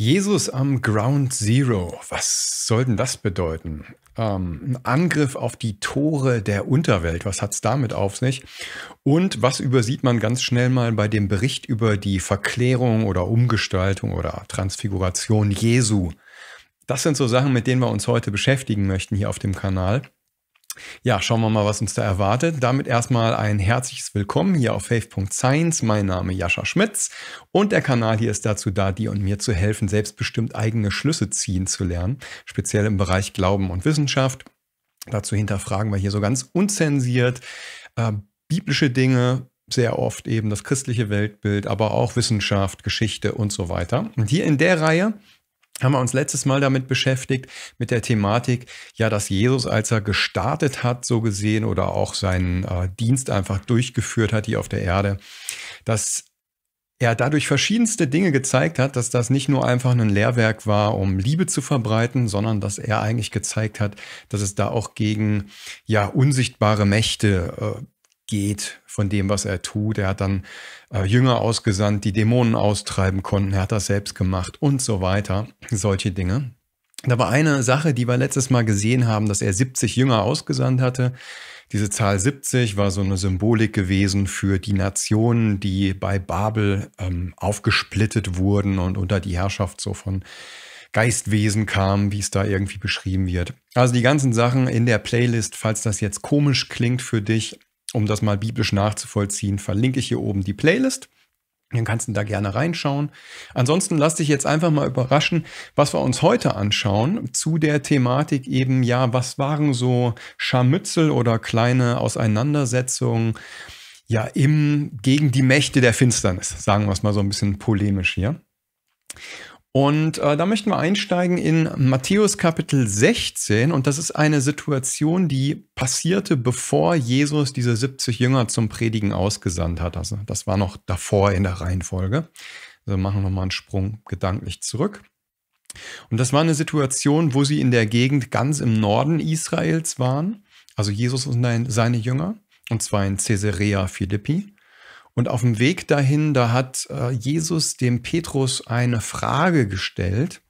Jesus am Ground Zero. Was soll denn das bedeuten? Ähm, ein Angriff auf die Tore der Unterwelt. Was hat es damit auf sich? Und was übersieht man ganz schnell mal bei dem Bericht über die Verklärung oder Umgestaltung oder Transfiguration Jesu? Das sind so Sachen, mit denen wir uns heute beschäftigen möchten hier auf dem Kanal. Ja, schauen wir mal, was uns da erwartet. Damit erstmal ein herzliches Willkommen hier auf faith.science. Mein Name ist Jascha Schmitz und der Kanal hier ist dazu da, dir und mir zu helfen, selbstbestimmt eigene Schlüsse ziehen zu lernen, speziell im Bereich Glauben und Wissenschaft. Dazu hinterfragen wir hier so ganz unzensiert äh, biblische Dinge, sehr oft eben das christliche Weltbild, aber auch Wissenschaft, Geschichte und so weiter. Und hier in der Reihe haben wir uns letztes Mal damit beschäftigt, mit der Thematik, ja, dass Jesus, als er gestartet hat, so gesehen, oder auch seinen äh, Dienst einfach durchgeführt hat hier auf der Erde, dass er dadurch verschiedenste Dinge gezeigt hat, dass das nicht nur einfach ein Lehrwerk war, um Liebe zu verbreiten, sondern dass er eigentlich gezeigt hat, dass es da auch gegen ja unsichtbare Mächte, äh, geht von dem, was er tut. Er hat dann äh, Jünger ausgesandt, die Dämonen austreiben konnten. Er hat das selbst gemacht und so weiter. Solche Dinge. Da war eine Sache, die wir letztes Mal gesehen haben, dass er 70 Jünger ausgesandt hatte. Diese Zahl 70 war so eine Symbolik gewesen für die Nationen, die bei Babel ähm, aufgesplittet wurden und unter die Herrschaft so von Geistwesen kamen, wie es da irgendwie beschrieben wird. Also die ganzen Sachen in der Playlist, falls das jetzt komisch klingt für dich, um das mal biblisch nachzuvollziehen, verlinke ich hier oben die Playlist. Dann kannst du da gerne reinschauen. Ansonsten lass dich jetzt einfach mal überraschen, was wir uns heute anschauen zu der Thematik eben, ja, was waren so Scharmützel oder kleine Auseinandersetzungen, ja, im, gegen die Mächte der Finsternis, sagen wir es mal so ein bisschen polemisch hier. Und äh, da möchten wir einsteigen in Matthäus Kapitel 16. Und das ist eine Situation, die passierte, bevor Jesus diese 70 Jünger zum Predigen ausgesandt hat. Also das war noch davor in der Reihenfolge. Also machen wir nochmal einen Sprung gedanklich zurück. Und das war eine Situation, wo sie in der Gegend ganz im Norden Israels waren. Also Jesus und seine Jünger. Und zwar in Caesarea Philippi. Und auf dem Weg dahin, da hat äh, Jesus dem Petrus eine Frage gestellt.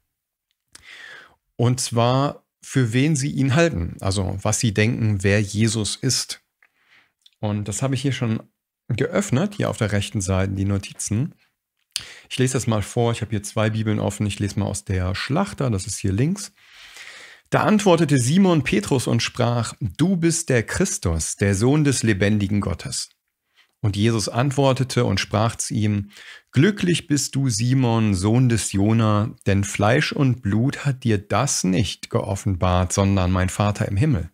Und zwar, für wen sie ihn halten. Also, was sie denken, wer Jesus ist. Und das habe ich hier schon geöffnet, hier auf der rechten Seite, die Notizen. Ich lese das mal vor. Ich habe hier zwei Bibeln offen. Ich lese mal aus der Schlachter. Das ist hier links. Da antwortete Simon Petrus und sprach, Du bist der Christus, der Sohn des lebendigen Gottes. Und Jesus antwortete und sprach zu ihm, Glücklich bist du, Simon, Sohn des Jona, denn Fleisch und Blut hat dir das nicht geoffenbart, sondern mein Vater im Himmel.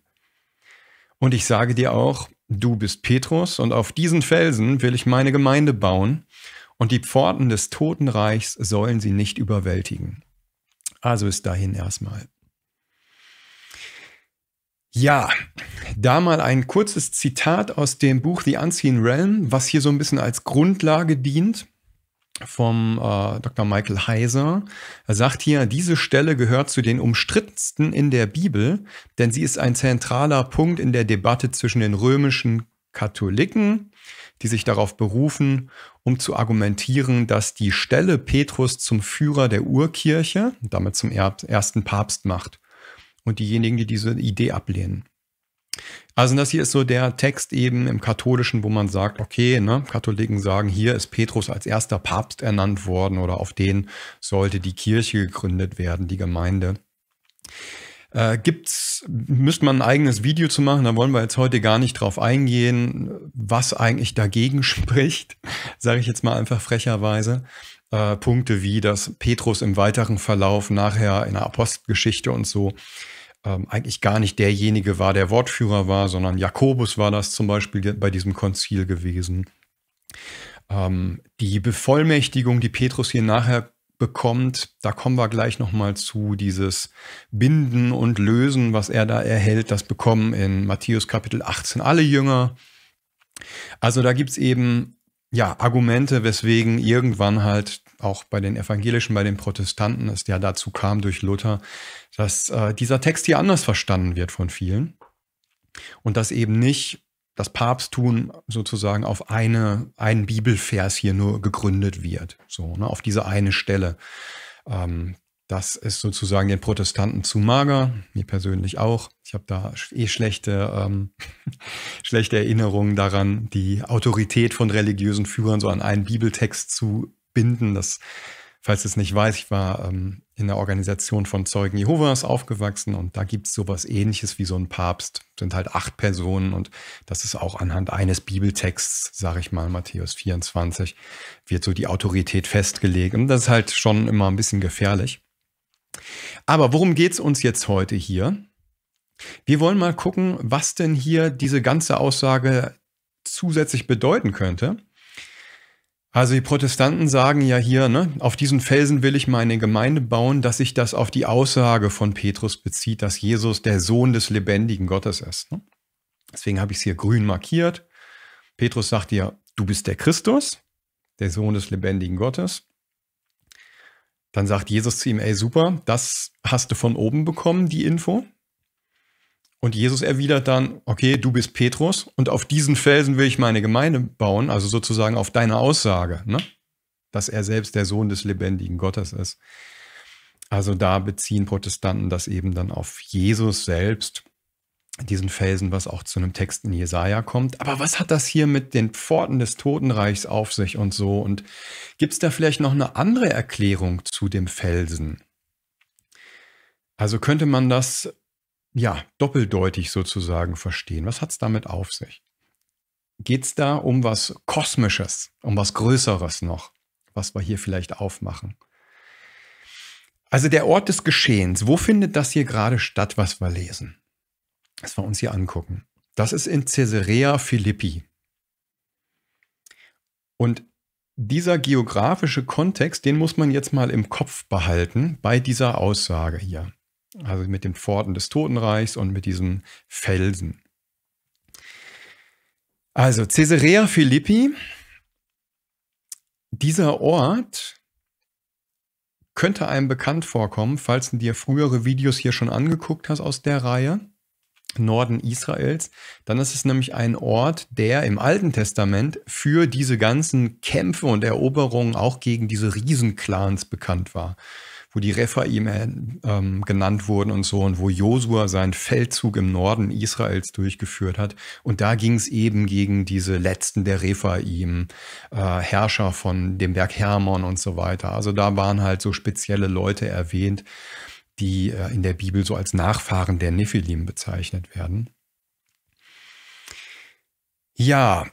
Und ich sage dir auch, du bist Petrus, und auf diesen Felsen will ich meine Gemeinde bauen, und die Pforten des Totenreichs sollen sie nicht überwältigen. Also ist dahin erstmal. Ja, da mal ein kurzes Zitat aus dem Buch The Unseen Realm, was hier so ein bisschen als Grundlage dient vom äh, Dr. Michael Heiser. Er sagt hier, diese Stelle gehört zu den umstrittensten in der Bibel, denn sie ist ein zentraler Punkt in der Debatte zwischen den römischen Katholiken, die sich darauf berufen, um zu argumentieren, dass die Stelle Petrus zum Führer der Urkirche, damit zum ersten Papst macht und diejenigen, die diese Idee ablehnen. Also das hier ist so der Text eben im katholischen, wo man sagt, okay, ne, Katholiken sagen, hier ist Petrus als erster Papst ernannt worden oder auf den sollte die Kirche gegründet werden, die Gemeinde. Äh, gibt's, müsste man ein eigenes Video zu machen, da wollen wir jetzt heute gar nicht drauf eingehen, was eigentlich dagegen spricht, sage ich jetzt mal einfach frecherweise. Äh, Punkte wie, dass Petrus im weiteren Verlauf nachher in der Apostelgeschichte und so ähm, eigentlich gar nicht derjenige war, der Wortführer war, sondern Jakobus war das zum Beispiel bei diesem Konzil gewesen. Ähm, die Bevollmächtigung, die Petrus hier nachher bekommt, da kommen wir gleich nochmal zu, dieses Binden und Lösen, was er da erhält, das bekommen in Matthäus Kapitel 18 alle Jünger. Also da gibt es eben ja Argumente, weswegen irgendwann halt auch bei den Evangelischen, bei den Protestanten es ja dazu kam durch Luther, dass äh, dieser Text hier anders verstanden wird von vielen und dass eben nicht das Papsttum sozusagen auf eine, einen Bibelvers hier nur gegründet wird, so ne, auf diese eine Stelle. Ähm, das ist sozusagen den Protestanten zu mager, mir persönlich auch. Ich habe da eh schlechte, ähm, schlechte Erinnerungen daran, die Autorität von religiösen Führern so an einen Bibeltext zu binden. Das, falls es nicht weiß, ich war ähm, in der Organisation von Zeugen Jehovas aufgewachsen und da gibt es sowas ähnliches wie so ein Papst. Sind halt acht Personen und das ist auch anhand eines Bibeltexts, sage ich mal, Matthäus 24, wird so die Autorität festgelegt. Und das ist halt schon immer ein bisschen gefährlich. Aber worum geht es uns jetzt heute hier? Wir wollen mal gucken, was denn hier diese ganze Aussage zusätzlich bedeuten könnte. Also die Protestanten sagen ja hier, ne, auf diesen Felsen will ich meine Gemeinde bauen, dass sich das auf die Aussage von Petrus bezieht, dass Jesus der Sohn des lebendigen Gottes ist. Ne? Deswegen habe ich es hier grün markiert. Petrus sagt dir, du bist der Christus, der Sohn des lebendigen Gottes. Dann sagt Jesus zu ihm, ey super, das hast du von oben bekommen, die Info. Und Jesus erwidert dann, okay, du bist Petrus und auf diesen Felsen will ich meine Gemeinde bauen, also sozusagen auf deine Aussage, ne? dass er selbst der Sohn des lebendigen Gottes ist. Also da beziehen Protestanten das eben dann auf Jesus selbst, diesen Felsen, was auch zu einem Text in Jesaja kommt. Aber was hat das hier mit den Pforten des Totenreichs auf sich und so? Und gibt es da vielleicht noch eine andere Erklärung zu dem Felsen? Also könnte man das ja, doppeldeutig sozusagen verstehen. Was hat es damit auf sich? Geht es da um was Kosmisches, um was Größeres noch, was wir hier vielleicht aufmachen? Also der Ort des Geschehens, wo findet das hier gerade statt, was wir lesen? Das wir uns hier angucken. Das ist in Caesarea Philippi. Und dieser geografische Kontext, den muss man jetzt mal im Kopf behalten bei dieser Aussage hier also mit den Pforten des Totenreichs und mit diesem Felsen. Also Caesarea Philippi, dieser Ort könnte einem bekannt vorkommen, falls du dir frühere Videos hier schon angeguckt hast aus der Reihe. Norden Israels, dann ist es nämlich ein Ort, der im Alten Testament für diese ganzen Kämpfe und Eroberungen auch gegen diese Riesenclans bekannt war wo die Rephaim ähm, genannt wurden und so und wo Josua seinen Feldzug im Norden Israels durchgeführt hat. Und da ging es eben gegen diese letzten der Rephaim, äh, Herrscher von dem Berg Hermon und so weiter. Also da waren halt so spezielle Leute erwähnt, die äh, in der Bibel so als Nachfahren der Nephilim bezeichnet werden. Ja,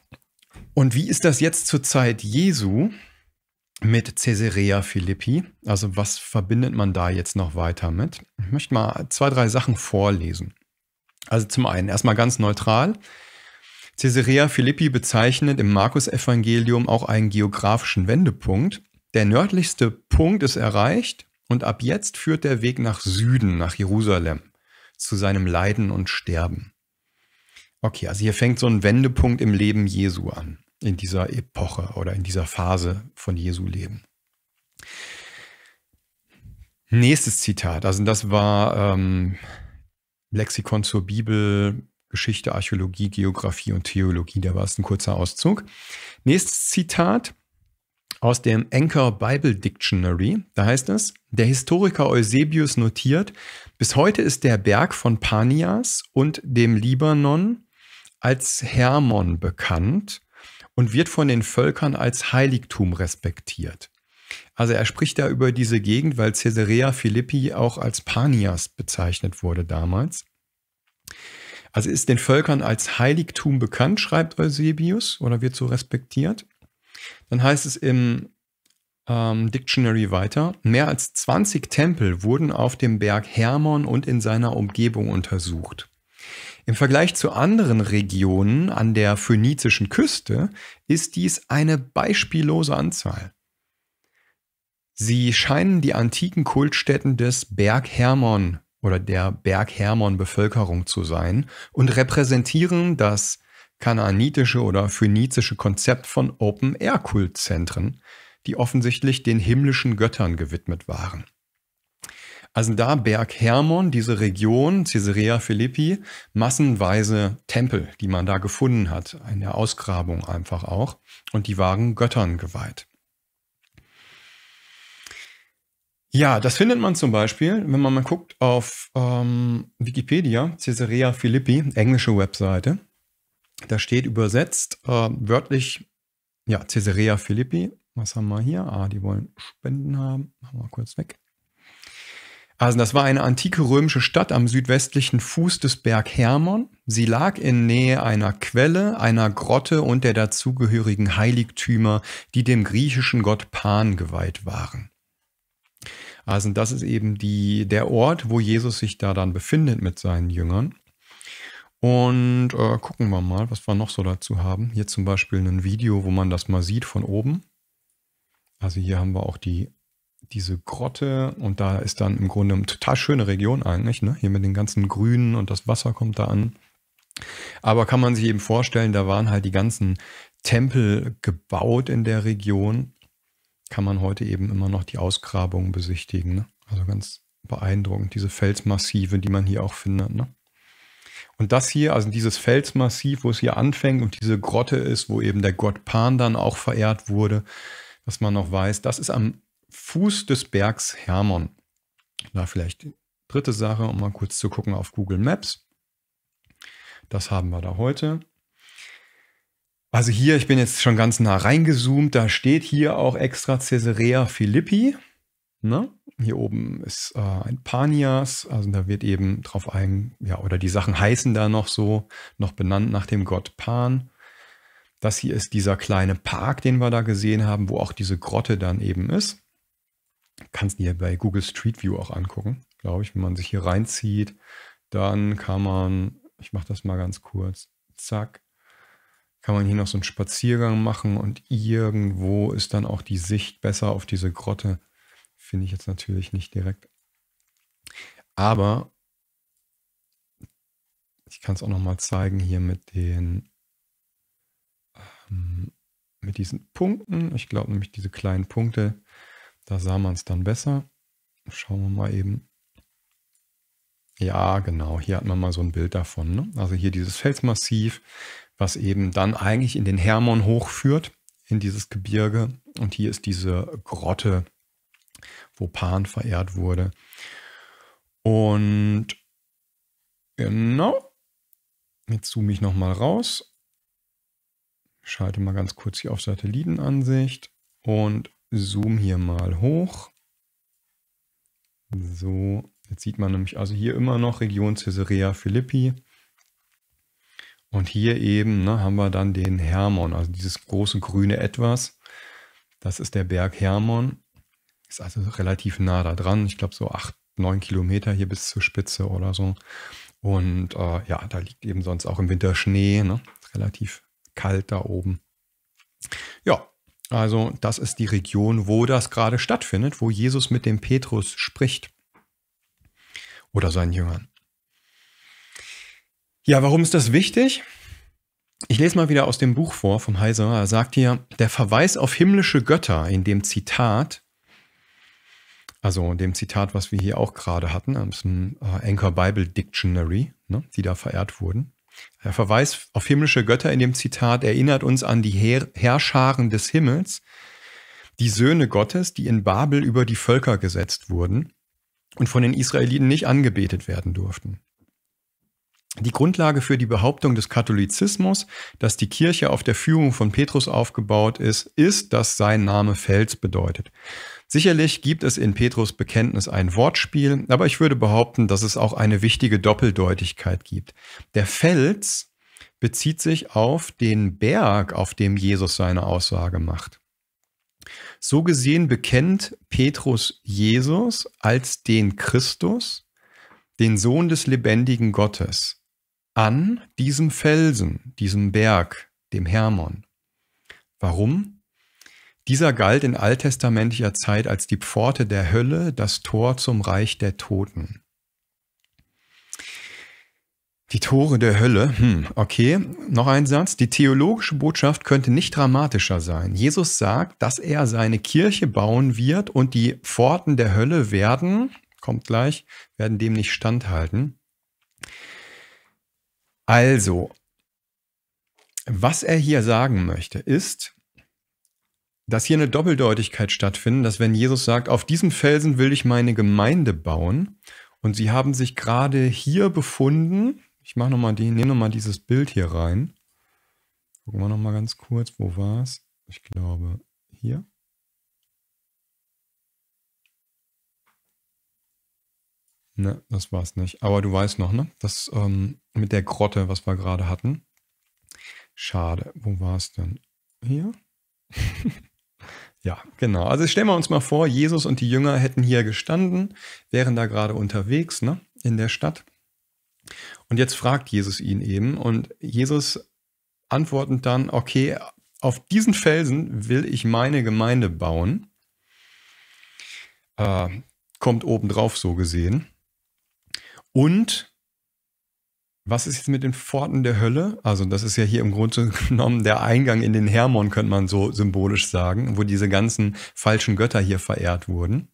und wie ist das jetzt zur Zeit Jesu? mit Caesarea Philippi. Also was verbindet man da jetzt noch weiter mit? Ich möchte mal zwei, drei Sachen vorlesen. Also zum einen erstmal ganz neutral. Caesarea Philippi bezeichnet im Markus-Evangelium auch einen geografischen Wendepunkt. Der nördlichste Punkt ist erreicht und ab jetzt führt der Weg nach Süden, nach Jerusalem, zu seinem Leiden und Sterben. Okay, also hier fängt so ein Wendepunkt im Leben Jesu an in dieser Epoche oder in dieser Phase von Jesu Leben. Nächstes Zitat, also das war ähm, Lexikon zur Bibel, Geschichte, Archäologie, Geografie und Theologie, da war es ein kurzer Auszug. Nächstes Zitat aus dem Anchor Bible Dictionary, da heißt es, der Historiker Eusebius notiert, bis heute ist der Berg von Panias und dem Libanon als Hermon bekannt und wird von den Völkern als Heiligtum respektiert. Also er spricht da über diese Gegend, weil Caesarea Philippi auch als Panias bezeichnet wurde damals. Also ist den Völkern als Heiligtum bekannt, schreibt Eusebius, oder wird so respektiert. Dann heißt es im ähm, Dictionary weiter, mehr als 20 Tempel wurden auf dem Berg Hermon und in seiner Umgebung untersucht. Im Vergleich zu anderen Regionen an der phönizischen Küste ist dies eine beispiellose Anzahl. Sie scheinen die antiken Kultstätten des Berg Hermon oder der Berg Hermon Bevölkerung zu sein und repräsentieren das kanaanitische oder phönizische Konzept von Open-Air-Kultzentren, die offensichtlich den himmlischen Göttern gewidmet waren. Also da Berg Hermon, diese Region, Caesarea Philippi, massenweise Tempel, die man da gefunden hat, in der Ausgrabung einfach auch. Und die waren Göttern geweiht. Ja, das findet man zum Beispiel, wenn man mal guckt auf ähm, Wikipedia, Caesarea Philippi, englische Webseite. Da steht übersetzt äh, wörtlich, ja, Caesarea Philippi. Was haben wir hier? Ah, die wollen Spenden haben. Machen wir kurz weg. Also das war eine antike römische Stadt am südwestlichen Fuß des Berg Hermon. Sie lag in Nähe einer Quelle, einer Grotte und der dazugehörigen Heiligtümer, die dem griechischen Gott Pan geweiht waren. Also das ist eben die, der Ort, wo Jesus sich da dann befindet mit seinen Jüngern. Und äh, gucken wir mal, was wir noch so dazu haben. Hier zum Beispiel ein Video, wo man das mal sieht von oben. Also hier haben wir auch die diese Grotte und da ist dann im Grunde eine total schöne Region eigentlich, ne? hier mit den ganzen Grünen und das Wasser kommt da an. Aber kann man sich eben vorstellen, da waren halt die ganzen Tempel gebaut in der Region. Kann man heute eben immer noch die Ausgrabungen besichtigen. Ne? Also ganz beeindruckend, diese Felsmassive, die man hier auch findet. Ne? Und das hier, also dieses Felsmassiv, wo es hier anfängt und diese Grotte ist, wo eben der Gott Pan dann auch verehrt wurde, dass man noch weiß, das ist am Fuß des Bergs Hermon. Da vielleicht die dritte Sache, um mal kurz zu gucken auf Google Maps. Das haben wir da heute. Also hier, ich bin jetzt schon ganz nah reingezoomt, da steht hier auch extra Caesarea Philippi. Ne? Hier oben ist äh, ein Panias, also da wird eben drauf ein, ja, oder die Sachen heißen da noch so, noch benannt nach dem Gott Pan. Das hier ist dieser kleine Park, den wir da gesehen haben, wo auch diese Grotte dann eben ist. Kannst dir bei Google Street View auch angucken, glaube ich. Wenn man sich hier reinzieht, dann kann man, ich mache das mal ganz kurz, zack, kann man hier noch so einen Spaziergang machen und irgendwo ist dann auch die Sicht besser auf diese Grotte. Finde ich jetzt natürlich nicht direkt. Aber ich kann es auch noch mal zeigen hier mit den ähm, mit diesen Punkten. Ich glaube nämlich diese kleinen Punkte, da sah man es dann besser. Schauen wir mal eben. Ja, genau. Hier hat man mal so ein Bild davon. Ne? Also hier dieses Felsmassiv, was eben dann eigentlich in den Hermon hochführt, in dieses Gebirge. Und hier ist diese Grotte, wo Pan verehrt wurde. Und genau. Jetzt zoome ich nochmal raus. Schalte mal ganz kurz hier auf Satellitenansicht. Und zoome hier mal hoch. So, jetzt sieht man nämlich also hier immer noch Region Caesarea Philippi. Und hier eben ne, haben wir dann den Hermon, also dieses große grüne Etwas. Das ist der Berg Hermon. Ist also relativ nah da dran. Ich glaube so 8, 9 Kilometer hier bis zur Spitze oder so. Und äh, ja, da liegt eben sonst auch im Winter Schnee. Ne? Relativ kalt da oben. Ja, also das ist die Region, wo das gerade stattfindet, wo Jesus mit dem Petrus spricht oder seinen Jüngern. Ja, warum ist das wichtig? Ich lese mal wieder aus dem Buch vor vom Heiser. Er sagt hier, der Verweis auf himmlische Götter in dem Zitat, also in dem Zitat, was wir hier auch gerade hatten, aus dem äh, Anchor Bible Dictionary, ne, die da verehrt wurden, der Verweis auf himmlische Götter in dem Zitat erinnert uns an die Heer Herrscharen des Himmels, die Söhne Gottes, die in Babel über die Völker gesetzt wurden und von den Israeliten nicht angebetet werden durften. Die Grundlage für die Behauptung des Katholizismus, dass die Kirche auf der Führung von Petrus aufgebaut ist, ist, dass sein Name Fels bedeutet. Sicherlich gibt es in Petrus Bekenntnis ein Wortspiel, aber ich würde behaupten, dass es auch eine wichtige Doppeldeutigkeit gibt. Der Fels bezieht sich auf den Berg, auf dem Jesus seine Aussage macht. So gesehen bekennt Petrus Jesus als den Christus, den Sohn des lebendigen Gottes, an diesem Felsen, diesem Berg, dem Hermon. Warum? Dieser galt in alttestamentlicher Zeit als die Pforte der Hölle, das Tor zum Reich der Toten. Die Tore der Hölle, hm, okay, noch ein Satz. Die theologische Botschaft könnte nicht dramatischer sein. Jesus sagt, dass er seine Kirche bauen wird und die Pforten der Hölle werden, kommt gleich, werden dem nicht standhalten. Also, was er hier sagen möchte, ist, dass hier eine Doppeldeutigkeit stattfindet, dass wenn Jesus sagt, auf diesem Felsen will ich meine Gemeinde bauen und sie haben sich gerade hier befunden, ich mache noch die, nehme nochmal dieses Bild hier rein. Gucken wir nochmal ganz kurz, wo war es? Ich glaube, hier. Ne, das war es nicht. Aber du weißt noch, ne? Das ähm, mit der Grotte, was wir gerade hatten. Schade. Wo war es denn? Hier? Ja, genau. Also stellen wir uns mal vor, Jesus und die Jünger hätten hier gestanden, wären da gerade unterwegs ne, in der Stadt. Und jetzt fragt Jesus ihn eben und Jesus antwortet dann, okay, auf diesen Felsen will ich meine Gemeinde bauen. Äh, kommt obendrauf so gesehen. Und was ist jetzt mit den Pforten der Hölle? Also das ist ja hier im Grunde genommen der Eingang in den Hermon, könnte man so symbolisch sagen, wo diese ganzen falschen Götter hier verehrt wurden.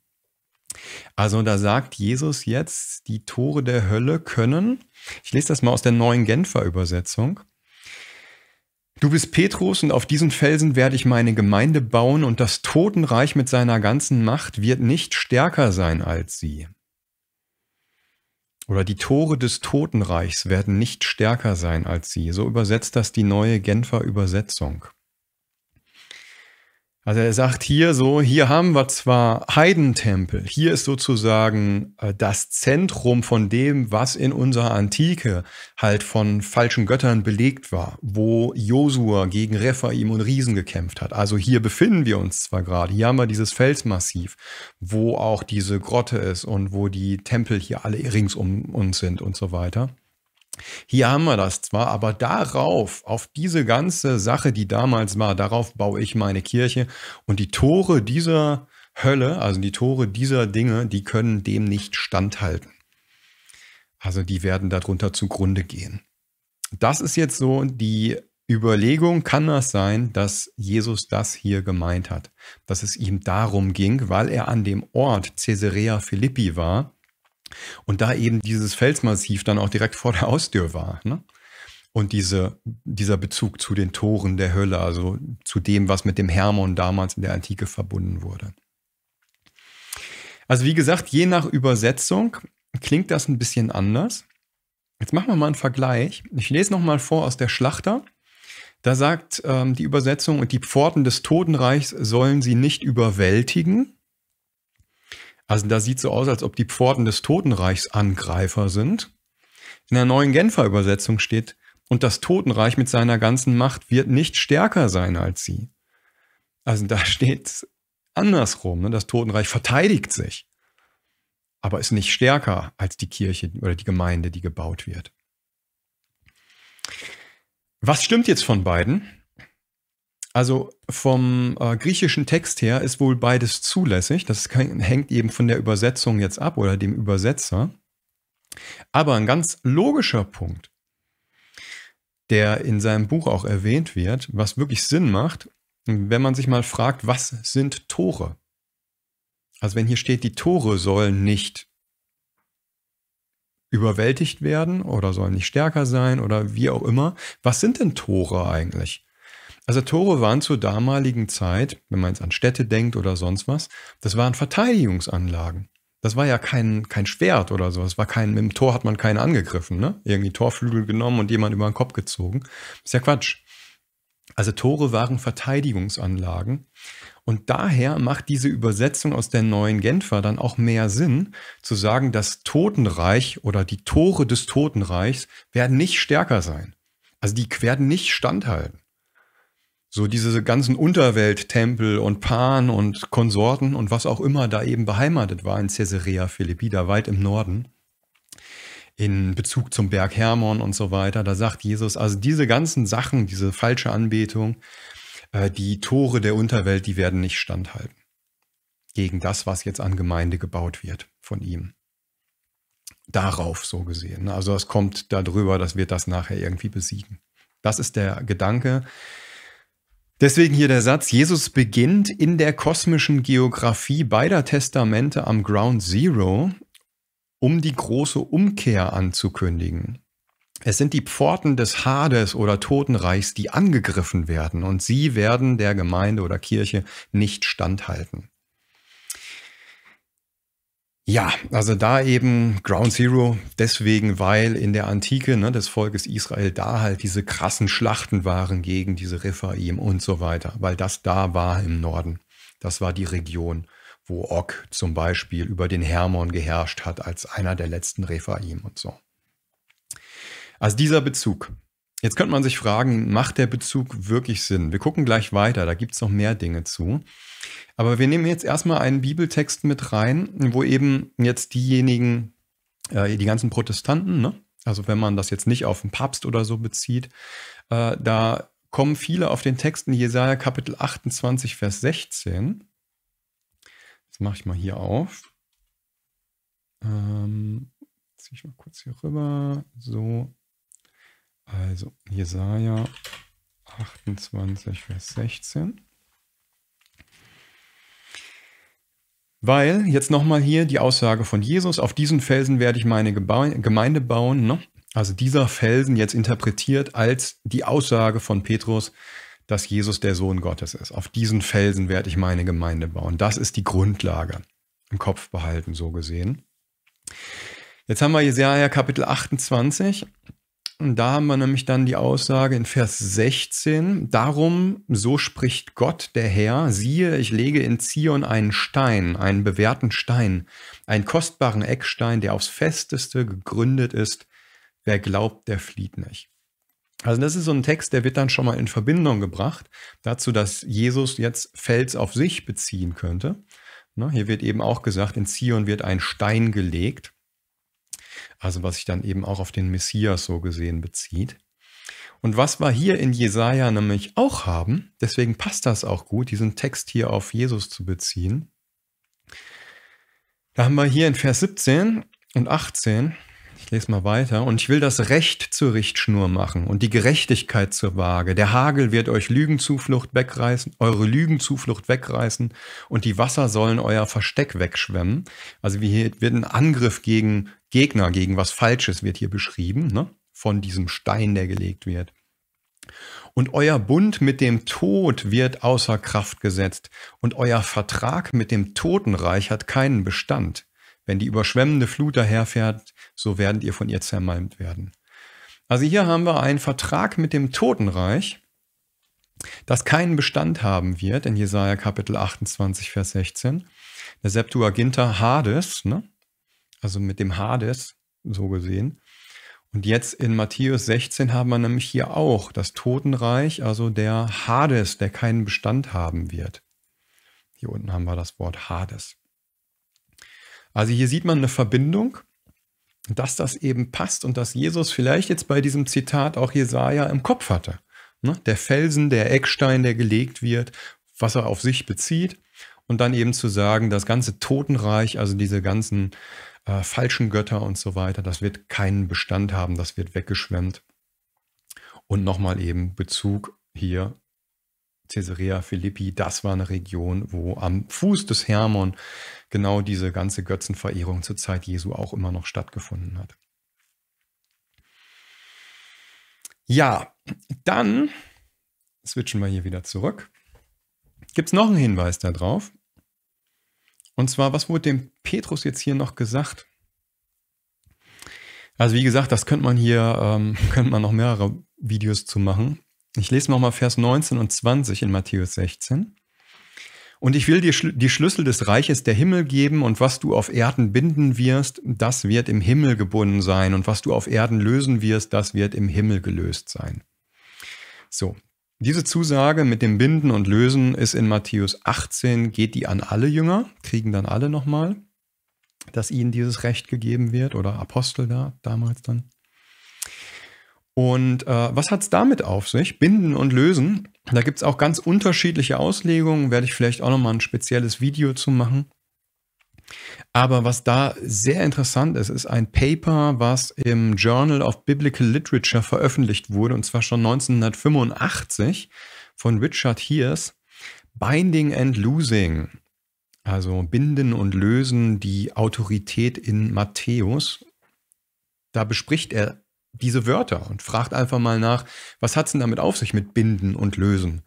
Also da sagt Jesus jetzt, die Tore der Hölle können, ich lese das mal aus der neuen Genfer Übersetzung, Du bist Petrus und auf diesen Felsen werde ich meine Gemeinde bauen und das Totenreich mit seiner ganzen Macht wird nicht stärker sein als sie oder die Tore des Totenreichs werden nicht stärker sein als sie. So übersetzt das die neue Genfer Übersetzung. Also er sagt hier so, hier haben wir zwar Heidentempel, hier ist sozusagen äh, das Zentrum von dem, was in unserer Antike halt von falschen Göttern belegt war, wo Josua gegen Rephaim und Riesen gekämpft hat. Also hier befinden wir uns zwar gerade, hier haben wir dieses Felsmassiv, wo auch diese Grotte ist und wo die Tempel hier alle rings um uns sind und so weiter. Hier haben wir das zwar, aber darauf, auf diese ganze Sache, die damals war, darauf baue ich meine Kirche. Und die Tore dieser Hölle, also die Tore dieser Dinge, die können dem nicht standhalten. Also die werden darunter zugrunde gehen. Das ist jetzt so die Überlegung, kann das sein, dass Jesus das hier gemeint hat, dass es ihm darum ging, weil er an dem Ort Caesarea Philippi war, und da eben dieses Felsmassiv dann auch direkt vor der Haustür war. Ne? Und diese, dieser Bezug zu den Toren der Hölle, also zu dem, was mit dem Hermon damals in der Antike verbunden wurde. Also wie gesagt, je nach Übersetzung klingt das ein bisschen anders. Jetzt machen wir mal einen Vergleich. Ich lese nochmal vor aus der Schlachter. Da sagt ähm, die Übersetzung, und die Pforten des Totenreichs sollen sie nicht überwältigen. Also da sieht so aus, als ob die Pforten des Totenreichs Angreifer sind. In der neuen Genfer Übersetzung steht, und das Totenreich mit seiner ganzen Macht wird nicht stärker sein als sie. Also da steht andersrum. Ne? Das Totenreich verteidigt sich, aber ist nicht stärker als die Kirche oder die Gemeinde, die gebaut wird. Was stimmt jetzt von beiden? Also vom äh, griechischen Text her ist wohl beides zulässig. Das kann, hängt eben von der Übersetzung jetzt ab oder dem Übersetzer. Aber ein ganz logischer Punkt, der in seinem Buch auch erwähnt wird, was wirklich Sinn macht, wenn man sich mal fragt, was sind Tore? Also wenn hier steht, die Tore sollen nicht überwältigt werden oder sollen nicht stärker sein oder wie auch immer. Was sind denn Tore eigentlich? Also Tore waren zur damaligen Zeit, wenn man jetzt an Städte denkt oder sonst was, das waren Verteidigungsanlagen. Das war ja kein, kein Schwert oder so. Das war kein, mit dem Tor hat man keinen angegriffen, ne? Irgendwie Torflügel genommen und jemand über den Kopf gezogen. Ist ja Quatsch. Also Tore waren Verteidigungsanlagen. Und daher macht diese Übersetzung aus der neuen Genfer dann auch mehr Sinn, zu sagen, das Totenreich oder die Tore des Totenreichs werden nicht stärker sein. Also die werden nicht standhalten so diese ganzen Unterwelttempel und Pan und Konsorten und was auch immer da eben beheimatet war in Caesarea Philippi, da weit im Norden, in Bezug zum Berg Hermon und so weiter, da sagt Jesus, also diese ganzen Sachen, diese falsche Anbetung, äh, die Tore der Unterwelt, die werden nicht standhalten gegen das, was jetzt an Gemeinde gebaut wird von ihm. Darauf so gesehen. Also es kommt darüber, dass wir das nachher irgendwie besiegen. Das ist der Gedanke, Deswegen hier der Satz, Jesus beginnt in der kosmischen Geografie beider Testamente am Ground Zero, um die große Umkehr anzukündigen. Es sind die Pforten des Hades oder Totenreichs, die angegriffen werden, und sie werden der Gemeinde oder Kirche nicht standhalten. Ja, also da eben Ground Zero, deswegen, weil in der Antike ne, des Volkes Israel da halt diese krassen Schlachten waren gegen diese Rephaim und so weiter, weil das da war im Norden. Das war die Region, wo Og zum Beispiel über den Hermon geherrscht hat als einer der letzten Rephaim und so. Also dieser Bezug. Jetzt könnte man sich fragen, macht der Bezug wirklich Sinn? Wir gucken gleich weiter, da gibt es noch mehr Dinge zu. Aber wir nehmen jetzt erstmal einen Bibeltext mit rein, wo eben jetzt diejenigen, äh, die ganzen Protestanten, ne? also wenn man das jetzt nicht auf den Papst oder so bezieht, äh, da kommen viele auf den Text in Jesaja Kapitel 28, Vers 16. Das mache ich mal hier auf. Ähm, ziehe ich mal kurz hier rüber. So. Also, Jesaja 28, Vers 16. Weil, jetzt nochmal hier die Aussage von Jesus, auf diesen Felsen werde ich meine Gemeinde bauen. Ne? Also dieser Felsen jetzt interpretiert als die Aussage von Petrus, dass Jesus der Sohn Gottes ist. Auf diesen Felsen werde ich meine Gemeinde bauen. Das ist die Grundlage im Kopf behalten, so gesehen. Jetzt haben wir Jesaja Kapitel 28 und da haben wir nämlich dann die Aussage in Vers 16, darum, so spricht Gott der Herr, siehe, ich lege in Zion einen Stein, einen bewährten Stein, einen kostbaren Eckstein, der aufs festeste gegründet ist. Wer glaubt, der flieht nicht. Also das ist so ein Text, der wird dann schon mal in Verbindung gebracht dazu, dass Jesus jetzt Fels auf sich beziehen könnte. Hier wird eben auch gesagt, in Zion wird ein Stein gelegt. Also was sich dann eben auch auf den Messias so gesehen bezieht. Und was wir hier in Jesaja nämlich auch haben, deswegen passt das auch gut, diesen Text hier auf Jesus zu beziehen. Da haben wir hier in Vers 17 und 18 ich lese mal weiter. Und ich will das Recht zur Richtschnur machen und die Gerechtigkeit zur Waage. Der Hagel wird euch Lügenzuflucht wegreißen, eure Lügenzuflucht wegreißen und die Wasser sollen euer Versteck wegschwemmen. Also wie hier wird ein Angriff gegen Gegner, gegen was Falsches wird hier beschrieben, ne? von diesem Stein, der gelegt wird. Und euer Bund mit dem Tod wird außer Kraft gesetzt, und euer Vertrag mit dem Totenreich hat keinen Bestand. Wenn die überschwemmende Flut daherfährt, so werdet ihr von ihr zermalmt werden. Also hier haben wir einen Vertrag mit dem Totenreich, das keinen Bestand haben wird in Jesaja Kapitel 28, Vers 16. Der Septuaginta Hades, ne? also mit dem Hades, so gesehen. Und jetzt in Matthäus 16 haben wir nämlich hier auch das Totenreich, also der Hades, der keinen Bestand haben wird. Hier unten haben wir das Wort Hades. Also hier sieht man eine Verbindung, dass das eben passt und dass Jesus vielleicht jetzt bei diesem Zitat auch Jesaja im Kopf hatte. Ne? Der Felsen, der Eckstein, der gelegt wird, was er auf sich bezieht. Und dann eben zu sagen, das ganze Totenreich, also diese ganzen äh, falschen Götter und so weiter, das wird keinen Bestand haben, das wird weggeschwemmt. Und nochmal eben Bezug hier Caesarea Philippi, das war eine Region, wo am Fuß des Hermon genau diese ganze Götzenverehrung zur Zeit Jesu auch immer noch stattgefunden hat. Ja, dann switchen wir hier wieder zurück. Gibt es noch einen Hinweis darauf? Und zwar, was wurde dem Petrus jetzt hier noch gesagt? Also wie gesagt, das könnte man hier, ähm, könnte man noch mehrere Videos zu machen. Ich lese nochmal Vers 19 und 20 in Matthäus 16. Und ich will dir die Schlüssel des Reiches der Himmel geben, und was du auf Erden binden wirst, das wird im Himmel gebunden sein, und was du auf Erden lösen wirst, das wird im Himmel gelöst sein. So, diese Zusage mit dem Binden und Lösen ist in Matthäus 18, geht die an alle Jünger, kriegen dann alle nochmal, dass ihnen dieses Recht gegeben wird, oder Apostel da damals dann. Und äh, was hat es damit auf sich? Binden und lösen. Da gibt es auch ganz unterschiedliche Auslegungen. Werde ich vielleicht auch nochmal ein spezielles Video zu machen. Aber was da sehr interessant ist, ist ein Paper, was im Journal of Biblical Literature veröffentlicht wurde, und zwar schon 1985 von Richard Hears. Binding and Losing, also Binden und Lösen, die Autorität in Matthäus. Da bespricht er diese Wörter und fragt einfach mal nach, was hat es denn damit auf sich mit Binden und Lösen?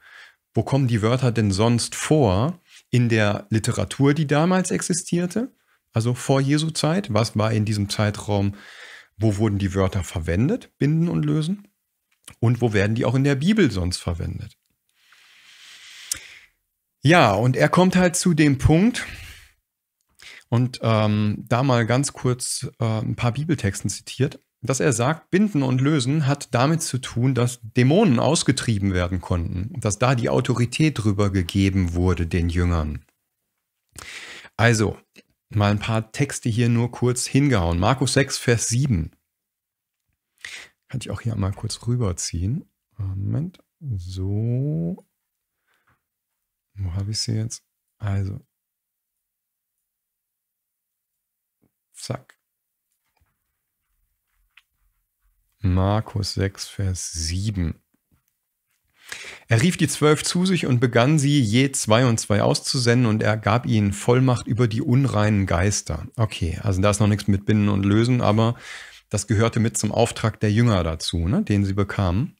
Wo kommen die Wörter denn sonst vor in der Literatur, die damals existierte? Also vor Jesu Zeit? Was war in diesem Zeitraum? Wo wurden die Wörter verwendet, Binden und Lösen? Und wo werden die auch in der Bibel sonst verwendet? Ja, und er kommt halt zu dem Punkt, und ähm, da mal ganz kurz äh, ein paar Bibeltexten zitiert dass er sagt, binden und lösen hat damit zu tun, dass Dämonen ausgetrieben werden konnten, dass da die Autorität drüber gegeben wurde den Jüngern. Also, mal ein paar Texte hier nur kurz hingehauen. Markus 6, Vers 7. Kann ich auch hier mal kurz rüberziehen. Moment. So. Wo habe ich sie jetzt? Also. Zack. Markus 6, Vers 7. Er rief die zwölf zu sich und begann sie je zwei und zwei auszusenden und er gab ihnen Vollmacht über die unreinen Geister. Okay, also da ist noch nichts mit Binden und Lösen, aber das gehörte mit zum Auftrag der Jünger dazu, ne, den sie bekamen.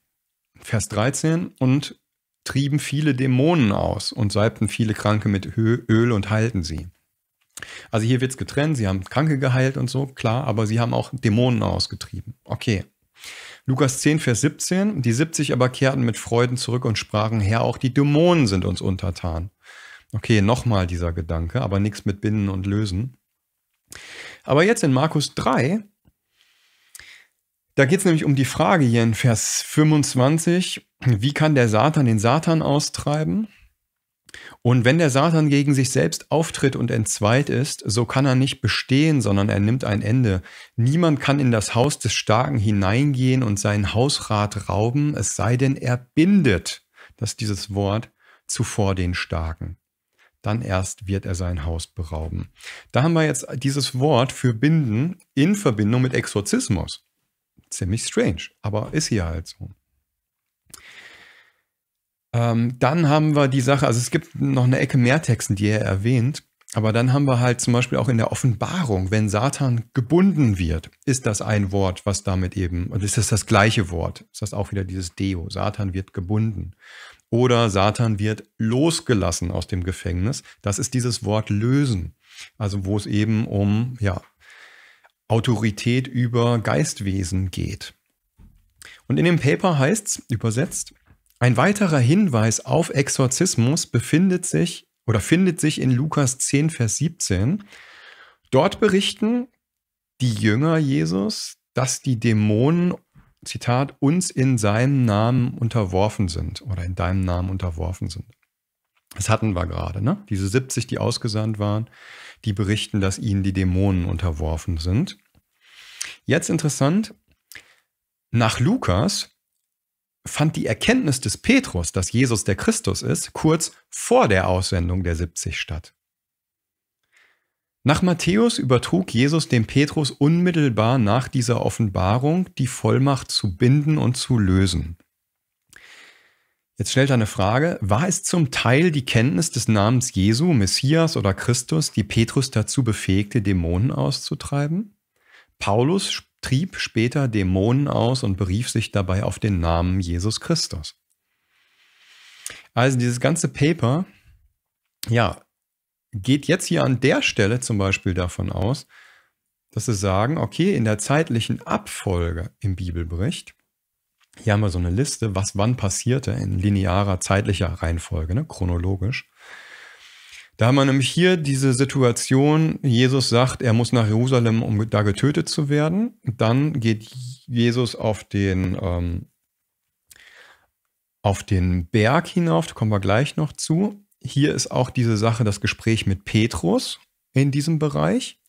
Vers 13 und trieben viele Dämonen aus und salbten viele Kranke mit Öl und heilten sie. Also hier wird es getrennt, sie haben Kranke geheilt und so, klar, aber sie haben auch Dämonen ausgetrieben. Okay, Lukas 10, Vers 17, die 70 aber kehrten mit Freuden zurück und sprachen, Herr, auch die Dämonen sind uns untertan. Okay, nochmal dieser Gedanke, aber nichts mit Binden und Lösen. Aber jetzt in Markus 3, da geht es nämlich um die Frage hier in Vers 25, wie kann der Satan den Satan austreiben? Und wenn der Satan gegen sich selbst auftritt und entzweit ist, so kann er nicht bestehen, sondern er nimmt ein Ende. Niemand kann in das Haus des Starken hineingehen und seinen Hausrat rauben, es sei denn, er bindet, das ist dieses Wort, zuvor den Starken. Dann erst wird er sein Haus berauben. Da haben wir jetzt dieses Wort für binden in Verbindung mit Exorzismus. Ziemlich strange, aber ist hier halt so. Ähm, dann haben wir die Sache, also es gibt noch eine Ecke mehr Texten, die er erwähnt, aber dann haben wir halt zum Beispiel auch in der Offenbarung, wenn Satan gebunden wird, ist das ein Wort, was damit eben, und ist das das gleiche Wort? Ist das auch wieder dieses Deo? Satan wird gebunden. Oder Satan wird losgelassen aus dem Gefängnis. Das ist dieses Wort lösen. Also wo es eben um, ja, Autorität über Geistwesen geht. Und in dem Paper heißt es übersetzt, ein weiterer Hinweis auf Exorzismus befindet sich oder findet sich in Lukas 10, Vers 17. Dort berichten die Jünger Jesus, dass die Dämonen, Zitat, uns in seinem Namen unterworfen sind oder in deinem Namen unterworfen sind. Das hatten wir gerade, ne? Diese 70, die ausgesandt waren, die berichten, dass ihnen die Dämonen unterworfen sind. Jetzt interessant, nach Lukas fand die Erkenntnis des Petrus, dass Jesus der Christus ist, kurz vor der Aussendung der 70 statt. Nach Matthäus übertrug Jesus dem Petrus unmittelbar nach dieser Offenbarung die Vollmacht zu binden und zu lösen. Jetzt stellt er eine Frage, war es zum Teil die Kenntnis des Namens Jesu, Messias oder Christus, die Petrus dazu befähigte, Dämonen auszutreiben? Paulus trieb später Dämonen aus und berief sich dabei auf den Namen Jesus Christus. Also dieses ganze Paper, ja, geht jetzt hier an der Stelle zum Beispiel davon aus, dass sie sagen, okay, in der zeitlichen Abfolge im Bibelbericht, hier haben wir so eine Liste, was wann passierte in linearer zeitlicher Reihenfolge, ne, chronologisch. Da haben wir nämlich hier diese Situation, Jesus sagt, er muss nach Jerusalem, um da getötet zu werden. Dann geht Jesus auf den, ähm, auf den Berg hinauf, da kommen wir gleich noch zu. Hier ist auch diese Sache, das Gespräch mit Petrus in diesem Bereich.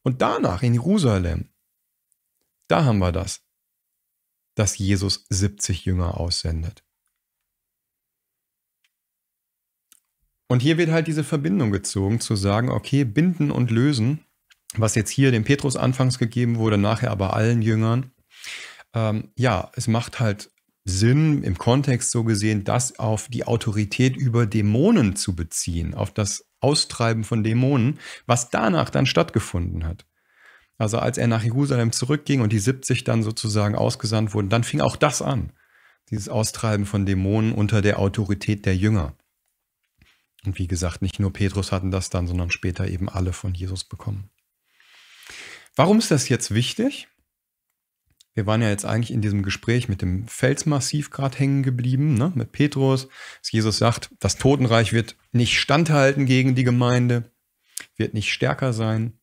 Und danach in Jerusalem, da haben wir das, dass Jesus 70 Jünger aussendet. Und hier wird halt diese Verbindung gezogen, zu sagen, okay, binden und lösen, was jetzt hier dem Petrus anfangs gegeben wurde, nachher aber allen Jüngern. Ähm, ja, es macht halt Sinn im Kontext so gesehen, das auf die Autorität über Dämonen zu beziehen, auf das Austreiben von Dämonen, was danach dann stattgefunden hat. Also als er nach Jerusalem zurückging und die 70 dann sozusagen ausgesandt wurden, dann fing auch das an, dieses Austreiben von Dämonen unter der Autorität der Jünger. Und wie gesagt, nicht nur Petrus hatten das dann, sondern später eben alle von Jesus bekommen. Warum ist das jetzt wichtig? Wir waren ja jetzt eigentlich in diesem Gespräch mit dem Felsmassiv gerade hängen geblieben, ne? mit Petrus, Jesus sagt, das Totenreich wird nicht standhalten gegen die Gemeinde, wird nicht stärker sein.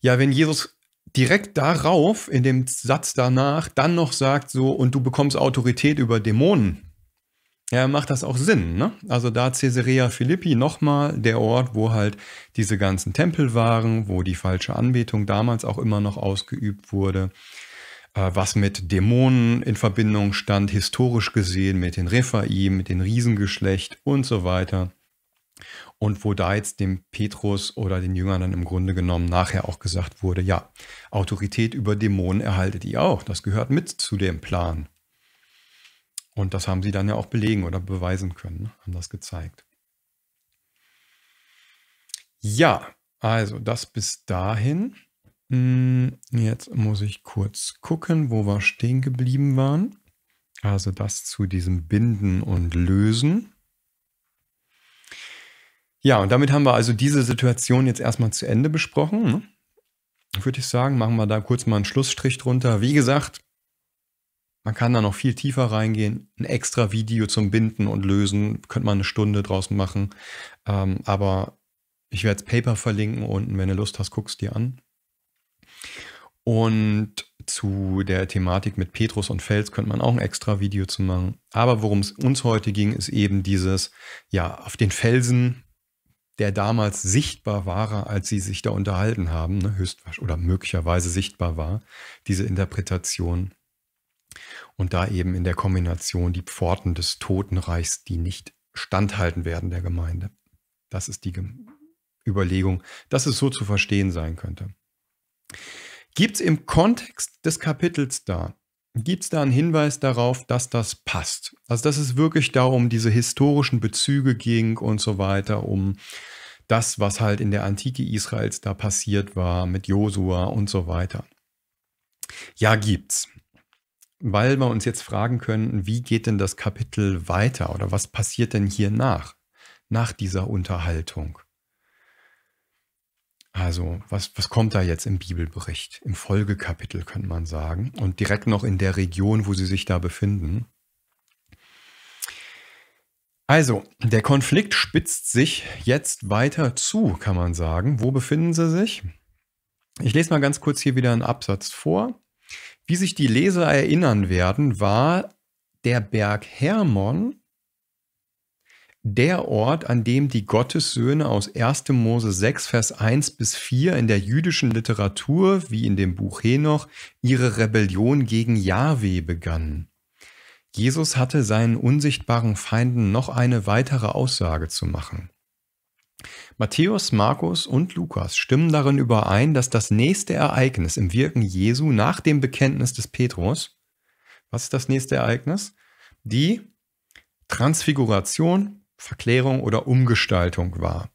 Ja, wenn Jesus direkt darauf, in dem Satz danach, dann noch sagt so, und du bekommst Autorität über Dämonen, ja, macht das auch Sinn. Ne? Also da Caesarea Philippi nochmal der Ort, wo halt diese ganzen Tempel waren, wo die falsche Anbetung damals auch immer noch ausgeübt wurde, äh, was mit Dämonen in Verbindung stand, historisch gesehen mit den Rephaim, mit dem Riesengeschlecht und so weiter. Und wo da jetzt dem Petrus oder den Jüngern dann im Grunde genommen nachher auch gesagt wurde, ja, Autorität über Dämonen erhaltet ihr auch. Das gehört mit zu dem Plan. Und das haben sie dann ja auch belegen oder beweisen können, ne? haben das gezeigt. Ja, also das bis dahin. Hm, jetzt muss ich kurz gucken, wo wir stehen geblieben waren. Also das zu diesem Binden und Lösen. Ja, und damit haben wir also diese Situation jetzt erstmal zu Ende besprochen. Ne? Würde ich sagen, machen wir da kurz mal einen Schlussstrich drunter. Wie gesagt, man kann da noch viel tiefer reingehen. Ein extra Video zum Binden und Lösen könnte man eine Stunde draus machen. Ähm, aber ich werde das Paper verlinken unten. Wenn du Lust hast, guck es dir an. Und zu der Thematik mit Petrus und Fels könnte man auch ein extra Video zu machen. Aber worum es uns heute ging, ist eben dieses, ja, auf den Felsen, der damals sichtbar war, als sie sich da unterhalten haben, ne, höchstwahrscheinlich oder möglicherweise sichtbar war, diese Interpretation und da eben in der Kombination die Pforten des Totenreichs, die nicht standhalten werden der Gemeinde. Das ist die Überlegung, dass es so zu verstehen sein könnte. Gibt es im Kontext des Kapitels da, gibt es da einen Hinweis darauf, dass das passt? Also dass es wirklich da um diese historischen Bezüge ging und so weiter, um das, was halt in der Antike Israels da passiert war mit Josua und so weiter. Ja, gibt's weil wir uns jetzt fragen können, wie geht denn das Kapitel weiter oder was passiert denn hier nach, nach dieser Unterhaltung? Also, was, was kommt da jetzt im Bibelbericht? Im Folgekapitel könnte man sagen. Und direkt noch in der Region, wo sie sich da befinden. Also, der Konflikt spitzt sich jetzt weiter zu, kann man sagen. Wo befinden sie sich? Ich lese mal ganz kurz hier wieder einen Absatz vor. Wie sich die Leser erinnern werden, war der Berg Hermon der Ort, an dem die Gottessöhne aus 1. Mose 6, Vers 1 bis 4 in der jüdischen Literatur, wie in dem Buch Henoch, ihre Rebellion gegen Yahweh begannen. Jesus hatte seinen unsichtbaren Feinden noch eine weitere Aussage zu machen. Matthäus, Markus und Lukas stimmen darin überein, dass das nächste Ereignis im Wirken Jesu nach dem Bekenntnis des Petrus, was ist das nächste Ereignis? Die Transfiguration, Verklärung oder Umgestaltung war.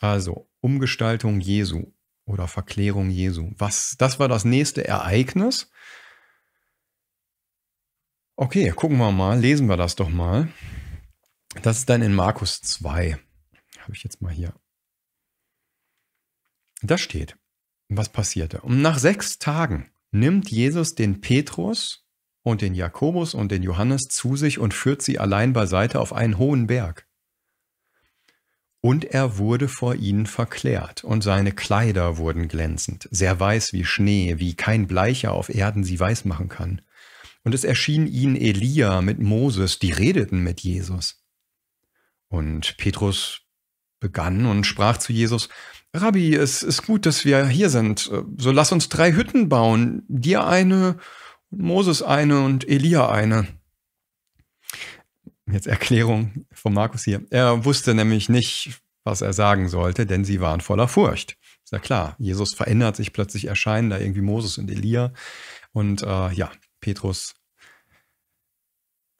Also Umgestaltung Jesu oder Verklärung Jesu. Was, das war das nächste Ereignis. Okay, gucken wir mal, lesen wir das doch mal. Das ist dann in Markus 2 habe ich jetzt mal hier. Da steht, was passierte. Und nach sechs Tagen nimmt Jesus den Petrus und den Jakobus und den Johannes zu sich und führt sie allein beiseite auf einen hohen Berg. Und er wurde vor ihnen verklärt, und seine Kleider wurden glänzend, sehr weiß wie Schnee, wie kein Bleicher auf Erden sie weiß machen kann. Und es erschien ihnen Elia mit Moses, die redeten mit Jesus. Und Petrus begann und sprach zu Jesus, Rabbi, es ist gut, dass wir hier sind. So lass uns drei Hütten bauen, dir eine, Moses eine und Elia eine. Jetzt Erklärung von Markus hier. Er wusste nämlich nicht, was er sagen sollte, denn sie waren voller Furcht. Ist ja klar, Jesus verändert sich, plötzlich erscheinen da irgendwie Moses und Elia. Und äh, ja, Petrus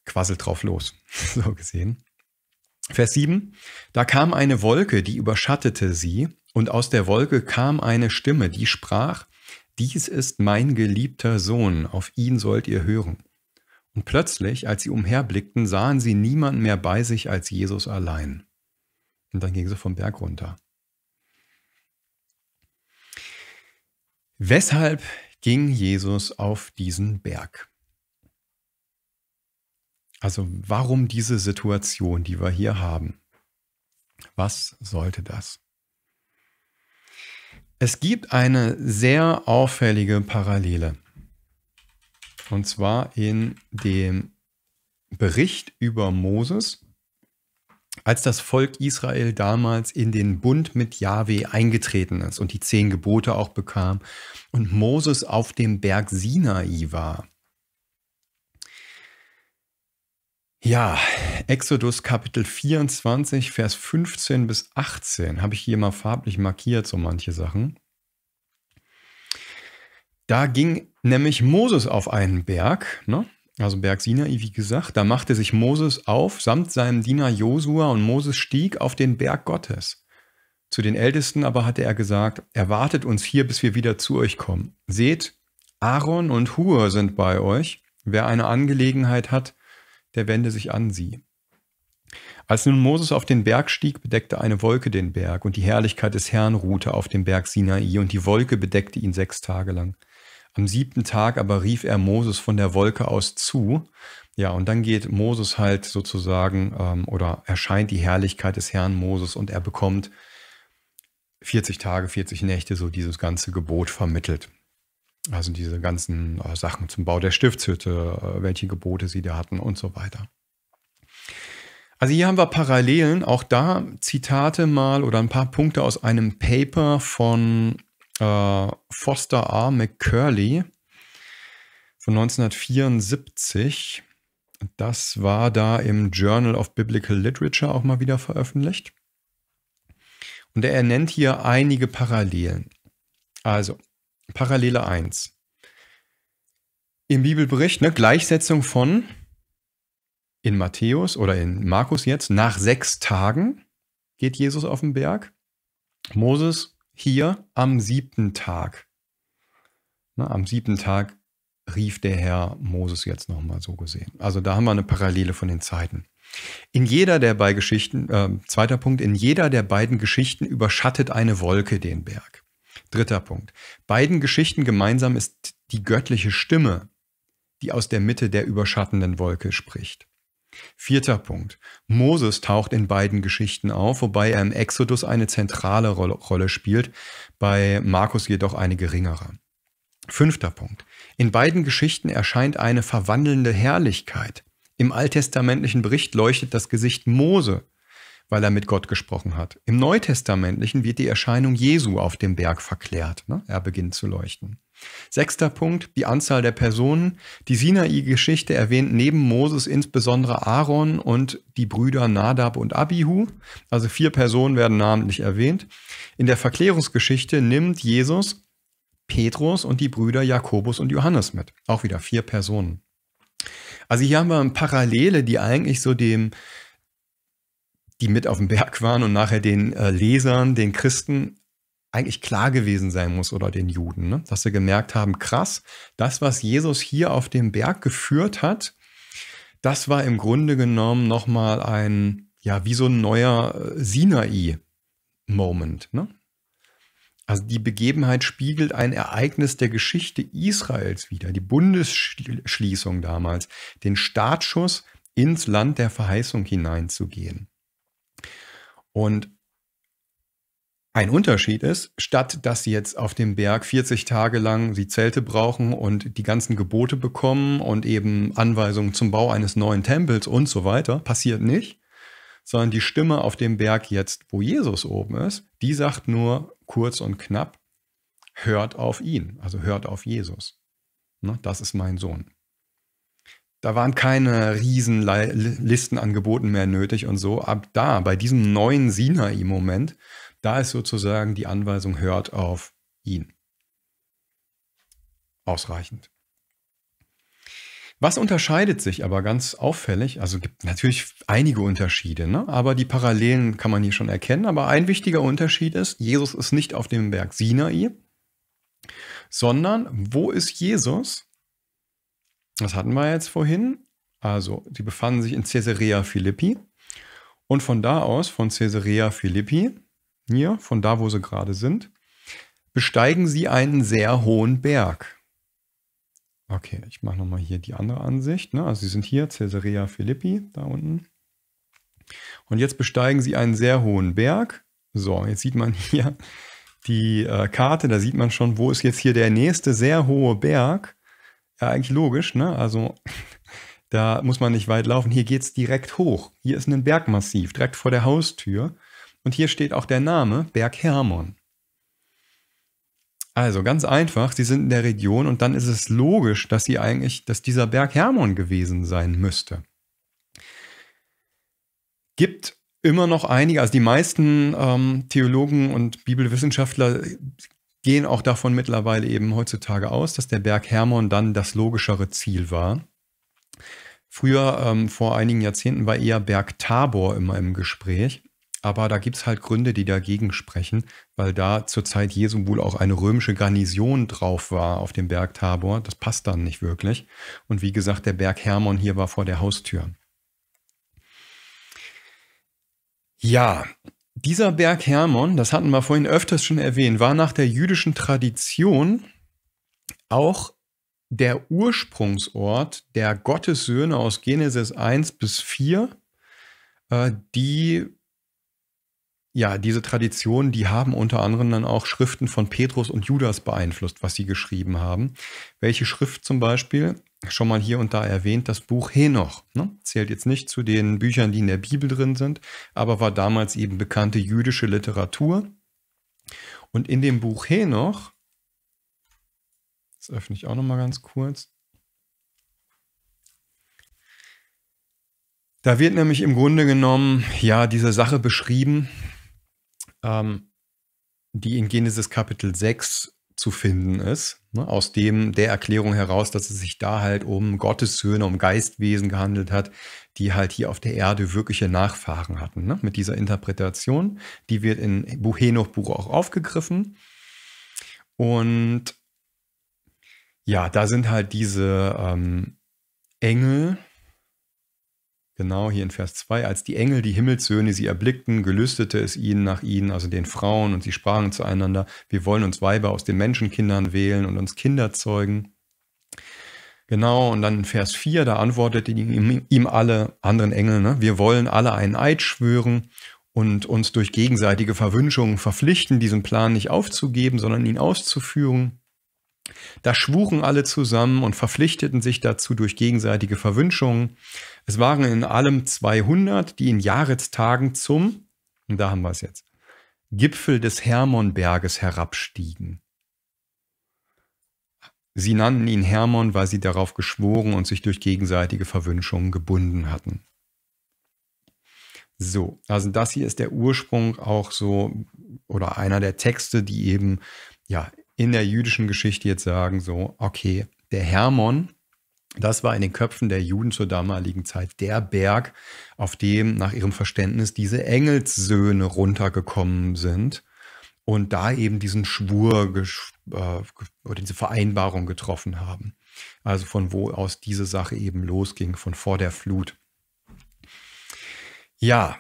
quasselt drauf los, so gesehen. Vers 7, da kam eine Wolke, die überschattete sie, und aus der Wolke kam eine Stimme, die sprach, dies ist mein geliebter Sohn, auf ihn sollt ihr hören. Und plötzlich, als sie umherblickten, sahen sie niemanden mehr bei sich als Jesus allein. Und dann ging sie vom Berg runter. Weshalb ging Jesus auf diesen Berg? Also warum diese Situation, die wir hier haben? Was sollte das? Es gibt eine sehr auffällige Parallele. Und zwar in dem Bericht über Moses, als das Volk Israel damals in den Bund mit Yahweh eingetreten ist und die zehn Gebote auch bekam und Moses auf dem Berg Sinai war. Ja, Exodus Kapitel 24, Vers 15 bis 18 habe ich hier mal farblich markiert, so manche Sachen. Da ging nämlich Moses auf einen Berg, ne? also Berg Sinai, wie gesagt. Da machte sich Moses auf samt seinem Diener Josua und Moses stieg auf den Berg Gottes. Zu den Ältesten aber hatte er gesagt, erwartet uns hier, bis wir wieder zu euch kommen. Seht, Aaron und Hur sind bei euch. Wer eine Angelegenheit hat, der wende sich an sie. Als nun Moses auf den Berg stieg, bedeckte eine Wolke den Berg, und die Herrlichkeit des Herrn ruhte auf dem Berg Sinai, und die Wolke bedeckte ihn sechs Tage lang. Am siebten Tag aber rief er Moses von der Wolke aus zu. Ja, und dann geht Moses halt sozusagen ähm, oder erscheint die Herrlichkeit des Herrn Moses und er bekommt 40 Tage, 40 Nächte so dieses ganze Gebot vermittelt. Also diese ganzen äh, Sachen zum Bau der Stiftshütte, äh, welche Gebote sie da hatten und so weiter. Also hier haben wir Parallelen, auch da Zitate mal oder ein paar Punkte aus einem Paper von äh, Foster R. McCurley von 1974. Das war da im Journal of Biblical Literature auch mal wieder veröffentlicht. Und er nennt hier einige Parallelen. Also, Parallele 1. Im Bibelbericht, ne, Gleichsetzung von in Matthäus oder in Markus jetzt, nach sechs Tagen geht Jesus auf den Berg. Moses hier am siebten Tag. Na, ne, am siebten Tag rief der Herr Moses jetzt nochmal so gesehen. Also da haben wir eine Parallele von den Zeiten. In jeder der beiden Geschichten, äh, zweiter Punkt, in jeder der beiden Geschichten überschattet eine Wolke den Berg. Dritter Punkt. Beiden Geschichten gemeinsam ist die göttliche Stimme, die aus der Mitte der überschattenden Wolke spricht. Vierter Punkt. Moses taucht in beiden Geschichten auf, wobei er im Exodus eine zentrale Rolle spielt, bei Markus jedoch eine geringere. Fünfter Punkt. In beiden Geschichten erscheint eine verwandelnde Herrlichkeit. Im alttestamentlichen Bericht leuchtet das Gesicht Mose weil er mit Gott gesprochen hat. Im Neutestamentlichen wird die Erscheinung Jesu auf dem Berg verklärt. Ne? Er beginnt zu leuchten. Sechster Punkt, die Anzahl der Personen. Die Sinai-Geschichte erwähnt neben Moses insbesondere Aaron und die Brüder Nadab und Abihu. Also vier Personen werden namentlich erwähnt. In der Verklärungsgeschichte nimmt Jesus Petrus und die Brüder Jakobus und Johannes mit. Auch wieder vier Personen. Also hier haben wir eine Parallele, die eigentlich so dem die mit auf dem Berg waren und nachher den äh, Lesern, den Christen eigentlich klar gewesen sein muss oder den Juden, ne? dass sie gemerkt haben, krass, das, was Jesus hier auf dem Berg geführt hat, das war im Grunde genommen nochmal ein, ja, wie so ein neuer äh, Sinai-Moment. Ne? Also die Begebenheit spiegelt ein Ereignis der Geschichte Israels wieder, die Bundesschließung damals, den Startschuss ins Land der Verheißung hineinzugehen. Und ein Unterschied ist, statt dass sie jetzt auf dem Berg 40 Tage lang die Zelte brauchen und die ganzen Gebote bekommen und eben Anweisungen zum Bau eines neuen Tempels und so weiter, passiert nicht, sondern die Stimme auf dem Berg jetzt, wo Jesus oben ist, die sagt nur kurz und knapp, hört auf ihn, also hört auf Jesus. Ne, das ist mein Sohn. Da waren keine riesen Listen an mehr nötig und so. Ab da, bei diesem neuen Sinai-Moment, da ist sozusagen die Anweisung, hört auf ihn. Ausreichend. Was unterscheidet sich aber ganz auffällig? Also gibt natürlich einige Unterschiede, ne? aber die Parallelen kann man hier schon erkennen. Aber ein wichtiger Unterschied ist, Jesus ist nicht auf dem Berg Sinai, sondern wo ist Jesus? Das hatten wir jetzt vorhin. Also, die befanden sich in Caesarea Philippi. Und von da aus, von Caesarea Philippi, hier, von da, wo sie gerade sind, besteigen sie einen sehr hohen Berg. Okay, ich mache nochmal hier die andere Ansicht. Ne? Also sie sind hier, Caesarea Philippi, da unten. Und jetzt besteigen sie einen sehr hohen Berg. So, jetzt sieht man hier die äh, Karte, da sieht man schon, wo ist jetzt hier der nächste sehr hohe Berg. Ja, eigentlich logisch, ne? Also da muss man nicht weit laufen. Hier geht es direkt hoch. Hier ist ein Bergmassiv, direkt vor der Haustür. Und hier steht auch der Name Berg Hermon. Also ganz einfach, sie sind in der Region und dann ist es logisch, dass sie eigentlich, dass dieser Berg Hermon gewesen sein müsste. Gibt immer noch einige, also die meisten ähm, Theologen und Bibelwissenschaftler gehen auch davon mittlerweile eben heutzutage aus, dass der Berg Hermon dann das logischere Ziel war. Früher, ähm, vor einigen Jahrzehnten, war eher Berg Tabor immer im Gespräch. Aber da gibt es halt Gründe, die dagegen sprechen, weil da zur Zeit Jesu wohl auch eine römische Garnison drauf war auf dem Berg Tabor. Das passt dann nicht wirklich. Und wie gesagt, der Berg Hermon hier war vor der Haustür. Ja, dieser Berg Hermon, das hatten wir vorhin öfters schon erwähnt, war nach der jüdischen Tradition auch der Ursprungsort der Gottessöhne aus Genesis 1 bis 4, äh, die ja, diese Traditionen, die haben unter anderem dann auch Schriften von Petrus und Judas beeinflusst, was sie geschrieben haben. Welche Schrift zum Beispiel? Schon mal hier und da erwähnt, das Buch Henoch. Ne? Zählt jetzt nicht zu den Büchern, die in der Bibel drin sind, aber war damals eben bekannte jüdische Literatur. Und in dem Buch Henoch, das öffne ich auch nochmal ganz kurz, Da wird nämlich im Grunde genommen ja diese Sache beschrieben, ähm, die in Genesis Kapitel 6 zu finden ist, ne, aus dem der Erklärung heraus, dass es sich da halt um Gottes Söhne, um Geistwesen gehandelt hat, die halt hier auf der Erde wirkliche Nachfahren hatten. Ne, mit dieser Interpretation, die wird in Buch Henoch Buch auch aufgegriffen. Und ja, da sind halt diese ähm, Engel, Genau, hier in Vers 2, als die Engel die Himmelssöhne sie erblickten, gelüstete es ihnen nach ihnen, also den Frauen, und sie sprachen zueinander, wir wollen uns Weiber aus den Menschenkindern wählen und uns Kinder zeugen. Genau, und dann in Vers 4, da antworteten ihm, ihm alle anderen Engel, ne? wir wollen alle einen Eid schwören und uns durch gegenseitige Verwünschungen verpflichten, diesen Plan nicht aufzugeben, sondern ihn auszuführen. Da schwuren alle zusammen und verpflichteten sich dazu durch gegenseitige Verwünschungen. Es waren in allem 200, die in Jahrestagen zum, und da haben wir es jetzt, Gipfel des Hermonberges herabstiegen. Sie nannten ihn Hermon, weil sie darauf geschworen und sich durch gegenseitige Verwünschungen gebunden hatten. So, also das hier ist der Ursprung auch so, oder einer der Texte, die eben ja in der jüdischen Geschichte jetzt sagen, so, okay, der Hermon, das war in den Köpfen der Juden zur damaligen Zeit der Berg, auf dem nach ihrem Verständnis diese Engelssöhne runtergekommen sind und da eben diesen Schwur äh, oder diese Vereinbarung getroffen haben. Also von wo aus diese Sache eben losging, von vor der Flut. Ja,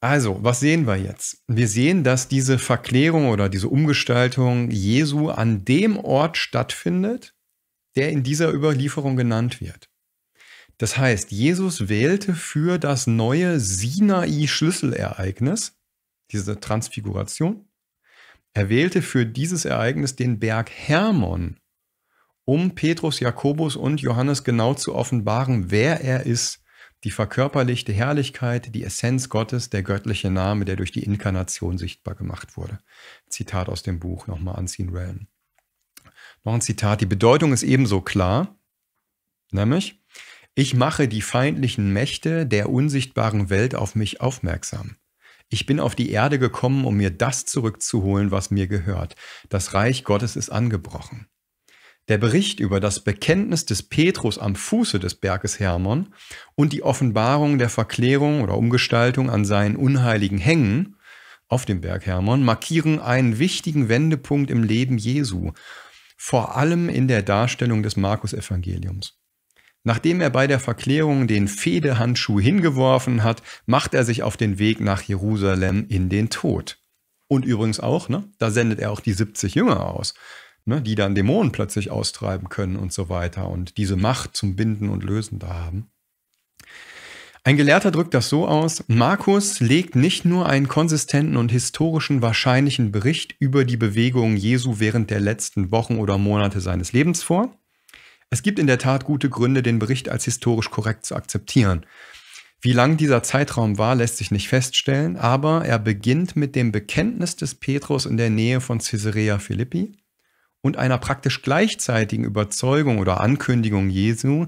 also, was sehen wir jetzt? Wir sehen, dass diese Verklärung oder diese Umgestaltung Jesu an dem Ort stattfindet, der in dieser Überlieferung genannt wird. Das heißt, Jesus wählte für das neue Sinai-Schlüsselereignis, diese Transfiguration, er wählte für dieses Ereignis den Berg Hermon, um Petrus, Jakobus und Johannes genau zu offenbaren, wer er ist, die verkörperlichte Herrlichkeit, die Essenz Gottes, der göttliche Name, der durch die Inkarnation sichtbar gemacht wurde. Zitat aus dem Buch nochmal Unseen Realm. Noch ein Zitat. Die Bedeutung ist ebenso klar, nämlich, ich mache die feindlichen Mächte der unsichtbaren Welt auf mich aufmerksam. Ich bin auf die Erde gekommen, um mir das zurückzuholen, was mir gehört. Das Reich Gottes ist angebrochen. Der Bericht über das Bekenntnis des Petrus am Fuße des Berges Hermon und die Offenbarung der Verklärung oder Umgestaltung an seinen unheiligen Hängen auf dem Berg Hermon markieren einen wichtigen Wendepunkt im Leben Jesu vor allem in der Darstellung des Markus-Evangeliums. Nachdem er bei der Verklärung den Fehdehandschuh hingeworfen hat, macht er sich auf den Weg nach Jerusalem in den Tod. Und übrigens auch, ne, da sendet er auch die 70 Jünger aus, ne, die dann Dämonen plötzlich austreiben können und so weiter und diese Macht zum Binden und Lösen da haben. Ein Gelehrter drückt das so aus, Markus legt nicht nur einen konsistenten und historischen wahrscheinlichen Bericht über die Bewegung Jesu während der letzten Wochen oder Monate seines Lebens vor, es gibt in der Tat gute Gründe, den Bericht als historisch korrekt zu akzeptieren. Wie lang dieser Zeitraum war, lässt sich nicht feststellen, aber er beginnt mit dem Bekenntnis des Petrus in der Nähe von Caesarea Philippi und einer praktisch gleichzeitigen Überzeugung oder Ankündigung Jesu,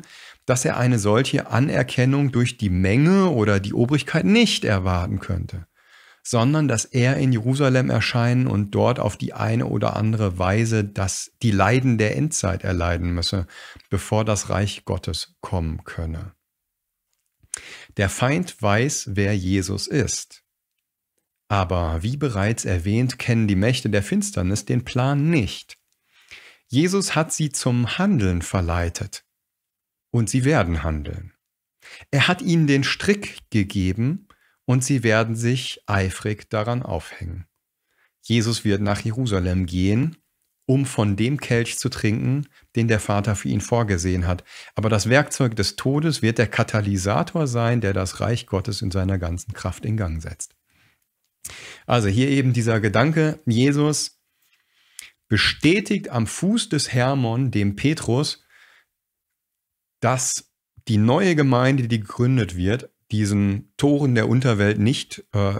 dass er eine solche Anerkennung durch die Menge oder die Obrigkeit nicht erwarten könnte, sondern dass er in Jerusalem erscheinen und dort auf die eine oder andere Weise das, die Leiden der Endzeit erleiden müsse, bevor das Reich Gottes kommen könne. Der Feind weiß, wer Jesus ist. Aber wie bereits erwähnt, kennen die Mächte der Finsternis den Plan nicht. Jesus hat sie zum Handeln verleitet und sie werden handeln. Er hat ihnen den Strick gegeben und sie werden sich eifrig daran aufhängen. Jesus wird nach Jerusalem gehen, um von dem Kelch zu trinken, den der Vater für ihn vorgesehen hat. Aber das Werkzeug des Todes wird der Katalysator sein, der das Reich Gottes in seiner ganzen Kraft in Gang setzt. Also hier eben dieser Gedanke, Jesus bestätigt am Fuß des Hermon, dem Petrus, dass die neue Gemeinde, die gegründet wird, diesen Toren der Unterwelt nicht, äh,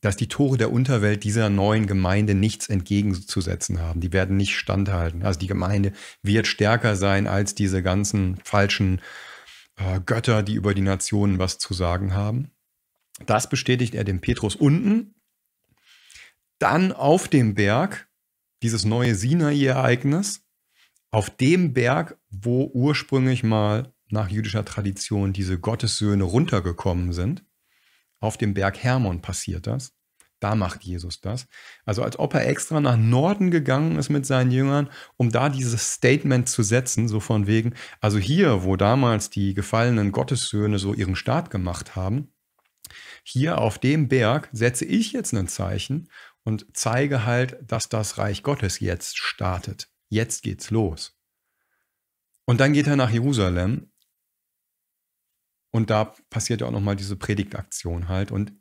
dass die Tore der Unterwelt dieser neuen Gemeinde nichts entgegenzusetzen haben. Die werden nicht standhalten. Also die Gemeinde wird stärker sein als diese ganzen falschen äh, Götter, die über die Nationen was zu sagen haben. Das bestätigt er dem Petrus unten. Dann auf dem Berg dieses neue Sinai-Ereignis auf dem Berg, wo ursprünglich mal nach jüdischer Tradition diese Gottessöhne runtergekommen sind, auf dem Berg Hermon passiert das. Da macht Jesus das. Also als ob er extra nach Norden gegangen ist mit seinen Jüngern, um da dieses Statement zu setzen, so von wegen, also hier, wo damals die gefallenen Gottessöhne so ihren Start gemacht haben, hier auf dem Berg setze ich jetzt ein Zeichen und zeige halt, dass das Reich Gottes jetzt startet. Jetzt geht's los. Und dann geht er nach Jerusalem und da passiert ja auch nochmal diese Predigtaktion halt. Und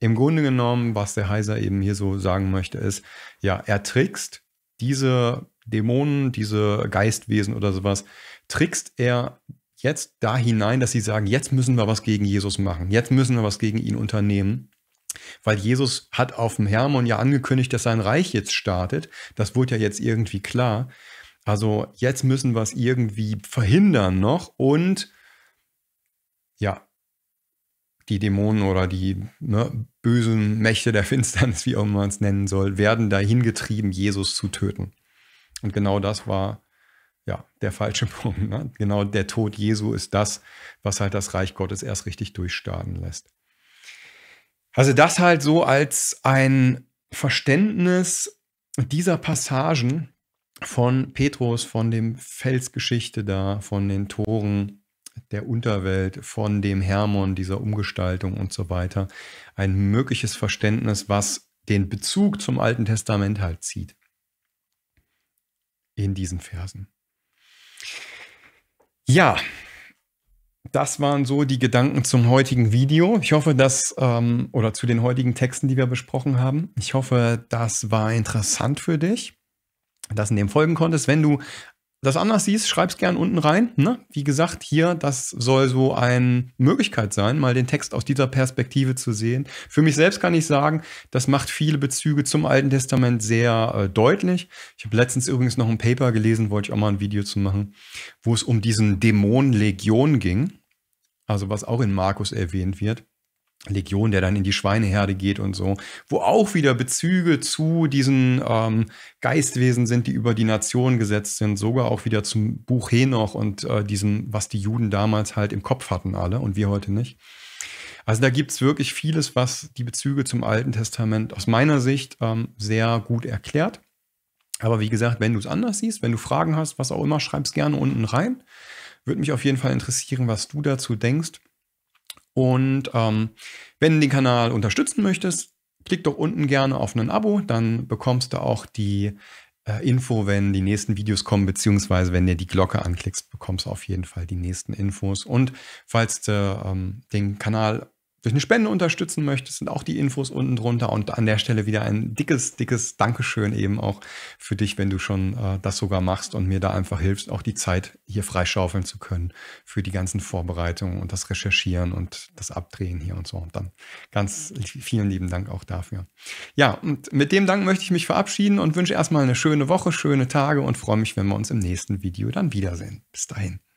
im Grunde genommen, was der Heiser eben hier so sagen möchte, ist, ja, er trickst diese Dämonen, diese Geistwesen oder sowas, trickst er jetzt da hinein, dass sie sagen, jetzt müssen wir was gegen Jesus machen, jetzt müssen wir was gegen ihn unternehmen. Weil Jesus hat auf dem Hermon ja angekündigt, dass sein Reich jetzt startet. Das wurde ja jetzt irgendwie klar. Also jetzt müssen wir es irgendwie verhindern noch und ja, die Dämonen oder die ne, bösen Mächte der Finsternis, wie auch immer man es nennen soll, werden dahin getrieben, Jesus zu töten. Und genau das war ja der falsche Punkt. Ne? Genau der Tod Jesu ist das, was halt das Reich Gottes erst richtig durchstarten lässt. Also das halt so als ein Verständnis dieser Passagen von Petrus, von dem Felsgeschichte da, von den Toren der Unterwelt, von dem Hermon, dieser Umgestaltung und so weiter. Ein mögliches Verständnis, was den Bezug zum Alten Testament halt zieht. In diesen Versen. Ja, das waren so die Gedanken zum heutigen Video. Ich hoffe, dass, ähm, oder zu den heutigen Texten, die wir besprochen haben. Ich hoffe, das war interessant für dich, dass du dem folgen konntest. Wenn du das anders siehst, schreib's gern unten rein. Ne? Wie gesagt, hier, das soll so eine Möglichkeit sein, mal den Text aus dieser Perspektive zu sehen. Für mich selbst kann ich sagen, das macht viele Bezüge zum Alten Testament sehr äh, deutlich. Ich habe letztens übrigens noch ein Paper gelesen, wollte ich auch mal ein Video zu machen, wo es um diesen Dämonenlegion ging. Also was auch in Markus erwähnt wird. Legion, der dann in die Schweineherde geht und so, wo auch wieder Bezüge zu diesen ähm, Geistwesen sind, die über die Nation gesetzt sind, sogar auch wieder zum Buch Henoch und äh, diesem, was die Juden damals halt im Kopf hatten alle und wir heute nicht. Also da gibt es wirklich vieles, was die Bezüge zum Alten Testament aus meiner Sicht ähm, sehr gut erklärt. Aber wie gesagt, wenn du es anders siehst, wenn du Fragen hast, was auch immer, schreib es gerne unten rein. Würde mich auf jeden Fall interessieren, was du dazu denkst. Und ähm, wenn du den Kanal unterstützen möchtest, klick doch unten gerne auf ein Abo, dann bekommst du auch die äh, Info, wenn die nächsten Videos kommen, beziehungsweise wenn du die Glocke anklickst, bekommst du auf jeden Fall die nächsten Infos. Und falls du ähm, den Kanal durch eine Spende unterstützen möchtest, sind auch die Infos unten drunter. Und an der Stelle wieder ein dickes, dickes Dankeschön eben auch für dich, wenn du schon äh, das sogar machst und mir da einfach hilfst, auch die Zeit hier freischaufeln zu können für die ganzen Vorbereitungen und das Recherchieren und das Abdrehen hier und so. Und dann ganz vielen lieben Dank auch dafür. Ja, und mit dem Dank möchte ich mich verabschieden und wünsche erstmal eine schöne Woche, schöne Tage und freue mich, wenn wir uns im nächsten Video dann wiedersehen. Bis dahin.